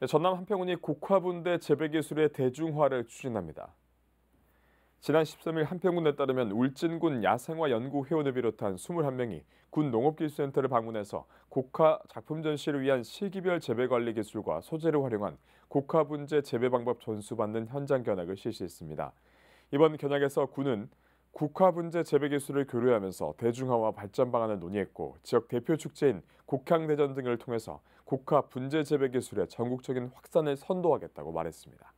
네, 전남 한평군이 국화분대 재배기술의 대중화를 추진합니다. 지난 13일 한평군에 따르면 울진군 야생화연구회원을 비롯한 21명이 군 농업기술센터를 방문해서 국화 작품 전시를 위한 시기별 재배관리 기술과 소재를 활용한 국화분재 재배 방법 전수받는 현장 견학을 실시했습니다. 이번 견학에서 군은 국화 분재 재배 기술을 교류하면서 대중화와 발전 방안을 논의했고 지역 대표 축제인 국향대전 등을 통해서 국화 분재 재배 기술의 전국적인 확산을 선도하겠다고 말했습니다.